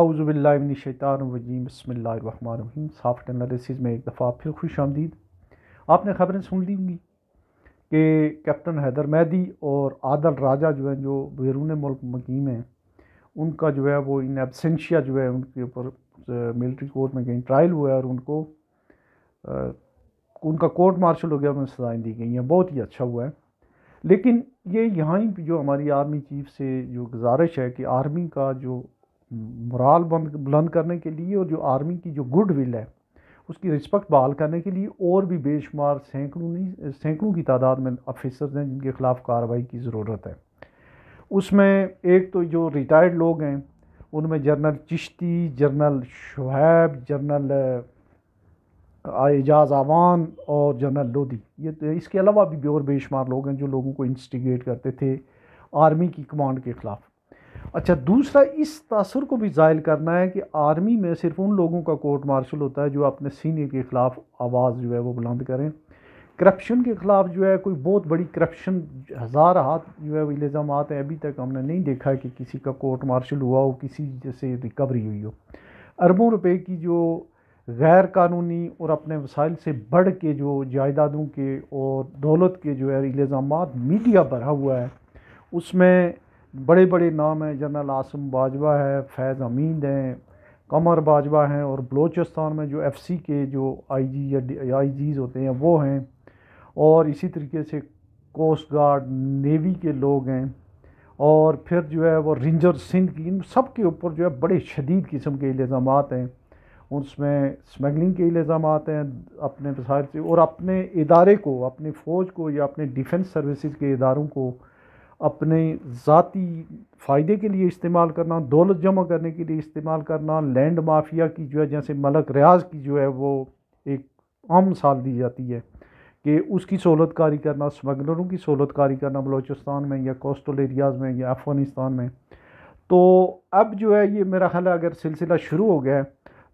आउज़बिल्लिनशैतानवजीम बसमीम soft analysis में एक दफ़ा फिर खुश आमदीद आपने ख़बरें सुन ली होंगी कि कैप्टन हैदर मैदी और आदल राजा जो है जो बैरून मुल्क मकीम हैं उनका जो है वो इन एबसेंशिया जो है उनके ऊपर मिलिट्री कोर्ट में कहीं ट्रायल हुआ है और उनको आ, उनका कोर्ट मार्शल हो गया उन्हें सजाएँ दी गई हैं बहुत ही अच्छा हुआ है लेकिन ये यहाँ ही जो हमारी आर्मी चीफ से जो गुजारिश है कि आर्मी का जो बंद बुलंद करने के लिए और जो आर्मी की जो गुड विल है उसकी रिस्पेक्ट बहाल करने के लिए और भी बेशुमार सैकड़ों नहीं सैकड़ों की तादाद में ऑफिसर्स हैं जिनके ख़िलाफ़ कार्रवाई की ज़रूरत है उसमें एक तो जो रिटायर्ड लोग हैं उनमें general Chishti general Shoaib general Ejaz Awan और जनरल लोधी ये तो इसके अलावा भी और बेशुमार लोग हैं जो लोगों को इंस्टिगेट करते थे आर्मी की कमांड के ख़िलाफ़ अच्छा दूसरा इस तासर को भी ज़ायल करना है कि आर्मी में सिर्फ उन लोगों का कोर्ट मार्शल होता है जो अपने सीनियर के ख़िलाफ़ आवाज़ जो है वो बुलंद करें करप्शन के ख़िलाफ़ जो है कोई बहुत बड़ी करप्शन हज़ार हाथ जो है इल्ज़ाम हैं अभी तक हमने नहीं देखा कि किसी का कोर्ट मार्शल हुआ हो किसी जैसे रिकवरी हुई हो अरबों रुपए की जो गैर कानूनी और अपने वसाइल से बढ़ के जो जायदादों के और दौलत के जो है इल्ज़ाम मीडिया भरा हुआ है उसमें बड़े बड़े नाम हैं जनरल आसम बाजवा है फैज़ अमीद हैं कमर बाजवा हैं और बलूचिस्तान में जो एफसी के जो आईजी या आईजीज़ होते हैं वो हैं और इसी तरीके से कोस्ट गार्ड नेवी के लोग हैं और फिर जो है वो रेंजर सिंध की इन सब के ऊपर जो है बड़े शदीद किस्म के इल्ज़ाम हैं उसमें स्मगलिंग के इल्ज़ाम हैं अपने वसाइल से और अपने इदारे को अपनी फ़ौज को या अपने डिफेंस सर्विसेज के इदारों को अपने ज़ाती फ़ायदे के लिए इस्तेमाल करना दौलत जमा करने के लिए इस्तेमाल करना लैंड माफिया की जो है जैसे मलक रियाज की जो है वो एक आम मिसाल दी जाती है कि उसकी सहूलत कारी करना स्मगलरों की सहूलत कारी करना बलोचिस्तान में या कोस्टल एरियाज़ में या अफ़गानिस्तान में तो अब जो है ये मेरा ख्याल है अगर सिलसिला शुरू हो गया है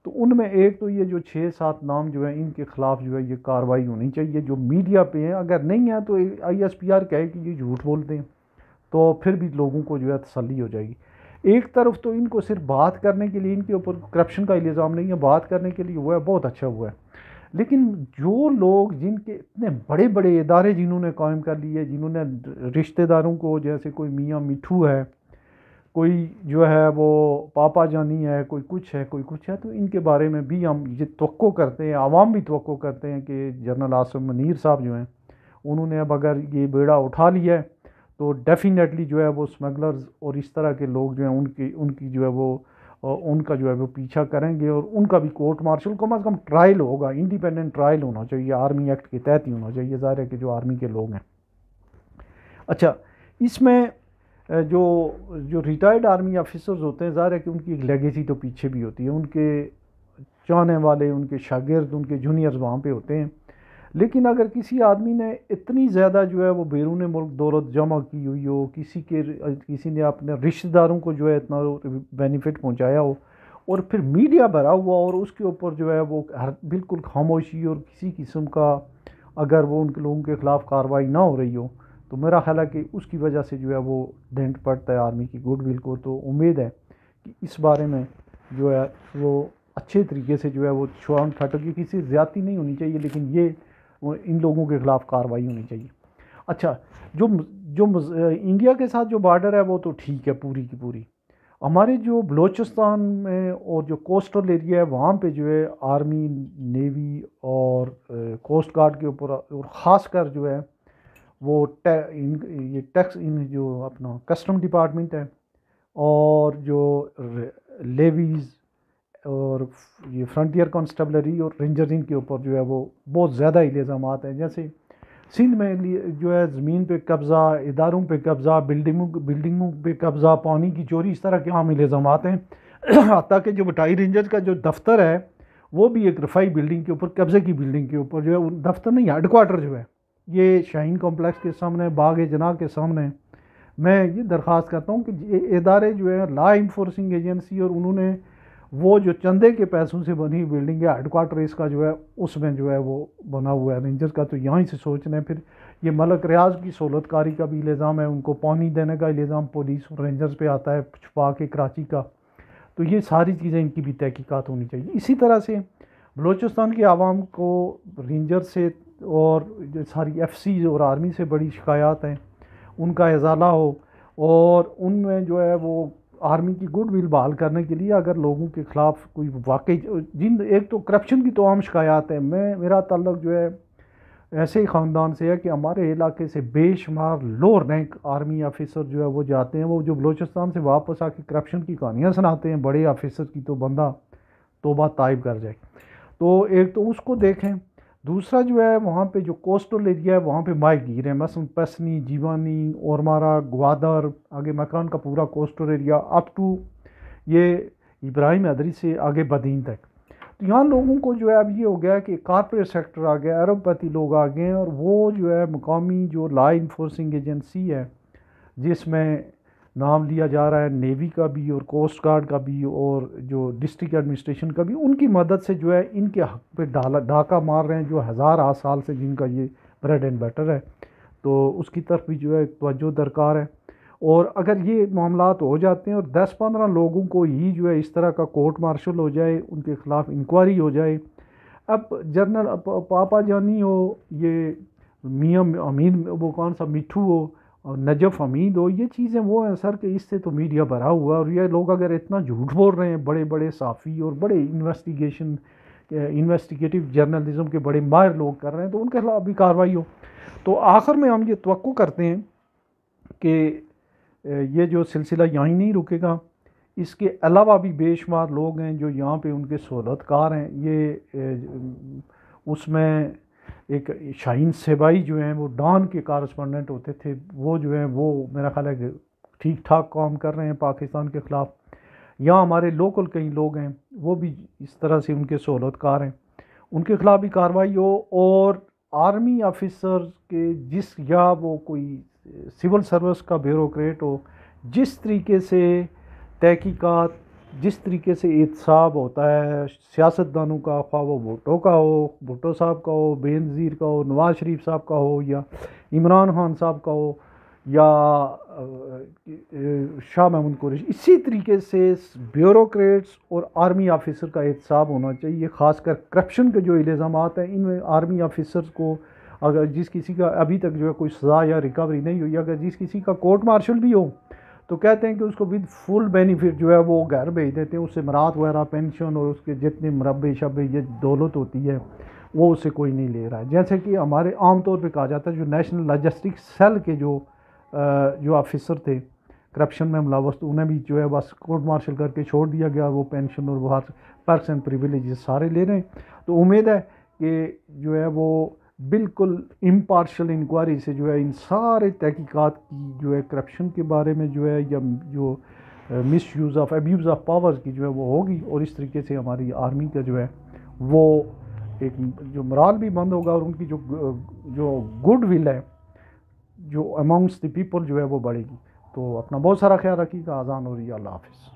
तो उनमें एक तो ये जो छः सात नाम जो है इनके ख़िलाफ़ जो है ये कार्रवाई होनी चाहिए जो मीडिया पे हैं अगर नहीं है तो आई एस पी आर कहे कि ये झूठ बोलते हैं तो फिर भी लोगों को जो है तसली हो जाएगी एक तरफ तो इनको सिर्फ बात करने के लिए इनके ऊपर करप्शन का इल्ज़ाम नहीं है बात करने के लिए हुआ है बहुत अच्छा हुआ है लेकिन जो लोग जिनके इतने बड़े बड़े इदारे जिन्होंने कायम कर लिए जिन्होंने रिश्तेदारों को जैसे कोई मियाँ मिठू है कोई जो है वो पापा जानी है कोई कुछ है कोई कुछ है तो इनके बारे में भी हम ये तो करते हैं आवाम भी तो करते हैं कि जनरल आसम मनीर साहब जो हैं उन्होंने अब अगर ये बेड़ा उठा लिया है तो डेफ़िनेटली जो है वो स्मगलर्स और इस तरह के लोग जो हैं उनकी उनकी जो है वो उनका जो है वो पीछा करेंगे और उनका भी कोर्ट मार्शल कम अज़ कम ट्रायल होगा इंडिपेंडेंट ट्रायल होना चाहिए आर्मी एक्ट के तहत ही होना चाहिए ज़ाहिर है कि जो आर्मी के लोग हैं अच्छा इसमें जो जो रिटायर्ड आर्मी ऑफिसर्स होते हैं ज़ाहिर है कि उनकी एक लेगेसी तो पीछे भी होती है उनके चाहने वाले उनके शागिर्द उनके जूनियर्स वहाँ पर होते हैं लेकिन अगर किसी आदमी ने इतनी ज़्यादा जो है वो बैरून मुल्क दौलत जमा की हुई हो किसी के किसी ने अपने रिश्तेदारों को जो है इतना बेनिफिट पहुँचाया हो और फिर मीडिया भरा हुआ और उसके ऊपर जो है वो हर बिल्कुल खामोशी और किसी किस्म का अगर वो उनके लोगों के ख़िलाफ़ कार्रवाई ना हो रही हो तो मेरा ख्याल है कि उसकी वजह से जो है वो डेंट पड़ता है आर्मी की गुडविल को तो उम्मीद है कि इस बारे में जो है वो अच्छे तरीके से जो है वो छुआन फटोगी किसी ज़्यादा नहीं होनी चाहिए लेकिन ये इन लोगों के ख़िलाफ़ कार्रवाई होनी चाहिए अच्छा जो जो इंडिया के साथ जो बॉर्डर है वो तो ठीक है पूरी की पूरी हमारे जो बलूचिस्तान में और जो कोस्टल एरिया है वहाँ पे जो है आर्मी नेवी और कोस्ट गार्ड के ऊपर और ख़ास कर जो है वो टै इन ये टैक्स इन जो अपना कस्टम डिपार्टमेंट है और जो लेवीज़ और ये फ्रंटियर कॉन्स्टेबलरी और रेंजरिंग के ऊपर जो है वो बहुत ज़्यादा इल्ज़ाम हैं जैसे सिंध में जो है ज़मीन पे कब्ज़ा इदारों पे कब्ज़ा बिल्डिंगों बिल्डिंगों पे कब्ज़ा पानी की चोरी इस तरह के आम इल्ज़ाम हैं हती कि जो बटाई रेंजर का जो दफ्तर है वो भी एक रफाई बिल्डिंग के ऊपर कब्ज़े की बिल्डिंग के ऊपर जो है दफ्तर नहीं हेड क्वार्टर जो है ये शाहीन कॉम्प्लेक्स के सामने बाग जना के सामने मैं ये दरख्वास्त करता हूँ कि इदारे जो है ला इन्फोर्सिंग एजेंसी और उन्होंने वो जो चंदे के पैसों से बनी बिल्डिंग है हेडक्वार्टर इसका जो है उसमें जो है वो बना हुआ है रेंजर का तो यहाँ से सोच रहे हैं फिर ये मलक रियाज की सहूलतकारी का भी इल्ज़ाम है उनको पानी देने का इल्ज़ाम पुलिस और रेंजर्स पे आता है छुपा के कराची का तो ये सारी चीज़ें इनकी भी तहकीक़ात होनी चाहिए इसी तरह से बलूचिस्तान की आवाम को रेंजर से और सारी एफ सी और आर्मी से बड़ी शिकायत हैं उनका इजाला हो और उनमें जो है वो आर्मी की गुडविल बहाल करने के लिए अगर लोगों के ख़िलाफ़ कोई वाकई जिन एक तो करप्शन की तो आम शिकायात है मैं मेरा तल्लक जो है ऐसे ही ख़ानदान से है कि हमारे इलाके से बेशुमार लो रैंक आर्मी ऑफिसर जो है वो जाते हैं वो जो बलोचिस्तान से वापस आके करप्शन की कहानियाँ सुनाते हैं बड़े ऑफिसर की तो बंदा तोबा तायब कर जाए तो एक तो उसको देखें दूसरा जो है वहाँ पे जो कोस्टल एरिया है वहाँ पे माहगीर हैं मसलन पसनी जीवानी औरमारा ग्वादर आगे मकान का पूरा कोस्टल एरिया अप टू ये इब्राहिम अदरी से आगे बदीन तक तो यहाँ लोगों को जो है अब ये हो गया कि कॉरपोरेट सेक्टर आ गया अरबपति लोग आ गए हैं और वो जो है मकामी जो ला इन्फोर्सिंग एजेंसी है जिसमें नाम लिया जा रहा है नेवी का भी और कोस्ट गार्ड का भी और जो डिस्ट्रिक्ट एडमिनिस्ट्रेशन का भी उनकी मदद से जो है इनके हक पे डाला डाका मार रहे हैं जो हज़ार आठ साल से जिनका ये ब्रेड एंड बटर है तो उसकी तरफ भी जो है तोज्जो दरकार है और अगर ये मामला हो जाते हैं और दस पंद्रह लोगों को ही जो है इस तरह का कोर्ट मार्शल हो जाए उनके ख़िलाफ़ इंक्वायरी हो जाए अब जनरल पापा जानी हो ये मियाँ अमीर वो कौन सा मिठू हो और नजफ़ हमीद हो ये चीज़ें वो हैं सर कि इससे तो मीडिया भरा हुआ और ये लोग अगर इतना झूठ बोल रहे हैं बड़े बड़े साफ़ी और बड़े इन्वेस्टिगेशन इन्वेस्टिगेटिव जर्नलिज़म के बड़े माहिर लोग कर रहे हैं तो उनके खिलाफ भी कार्रवाई हो तो आखिर में हम ये तो करते हैं कि ये जो सिलसिला यहाँ ही नहीं रुकेगा इसके अलावा भी बेशुमार लोग हैं जो यहाँ पे उनके सहूलतकार हैं ये उसमें एक शाहीन सेबाई जो हैं वो डॉन के कारस्पॉन्डेंट होते थे वो जो हैं वो मेरा ख्याल है ठीक ठाक काम कर रहे हैं पाकिस्तान के ख़िलाफ़ या हमारे लोकल कई लोग हैं वो भी इस तरह से उनके सहूलतकार हैं उनके ख़िलाफ़ भी कार्रवाई हो और आर्मी ऑफिसर के जिस या वो कोई सिविल सर्विस का ब्यूरोक्रेट हो जिस तरीके से तहकीकत जिस तरीके से एहतसाब होता है सियासतदानों का ख्वा वो भुटो का हो भुटो साहब का हो बेनज़ीर का हो नवाज़ शरीफ साहब का हो या इमरान खान साहब का हो या शाह महमूद कुरेश इसी तरीके से ब्यूरोक्रेट्स और आर्मी ऑफिसर का एहतसाब होना चाहिए ख़ासकर करप्शन के जो इल्ज़ाम हैं इनमें आर्मी ऑफिसर को अगर जिस किसी का अभी तक जो है कोई सज़ा या रिकवरी नहीं हुई अगर जिस किसी का कोर्ट मार्शल भी हो तो कहते हैं कि उसको विद फुल बेनिफिट जो है वो घर भेज देते हैं उससे मरात वगैरह पेंशन और उसके जितने मरबे शबे ये दौलत होती है वो उससे कोई नहीं ले रहा है जैसे कि हमारे आम तौर पर कहा जाता है जो नेशनल लॉजिस्टिक सेल के जो जो ऑफिसर थे करप्शन में हमलावस्त उन्हें भी जो है बस कोर्ट मार्शल करके छोड़ दिया गया वो पेंशन और बाहर पर्सन प्रिविलेज सारे ले रहे हैं तो उम्मीद है कि जो है वो बिल्कुल इम्पार्शल इंक्वायरी से जो है इन सारे तहकीक़ात की जो है करप्शन के बारे में जो है या जो misuse of abuse of powers की जो है वो होगी और इस तरीके से हमारी आर्मी का जो है वो एक जो मराल भी बंद होगा और उनकी जो जो गुड विल है जो अमंग्स द पीपल जो है वो बढ़ेगी तो अपना बहुत सारा ख्याल रखिएगा आज़ान हो रही है अल्लाह हाफिज़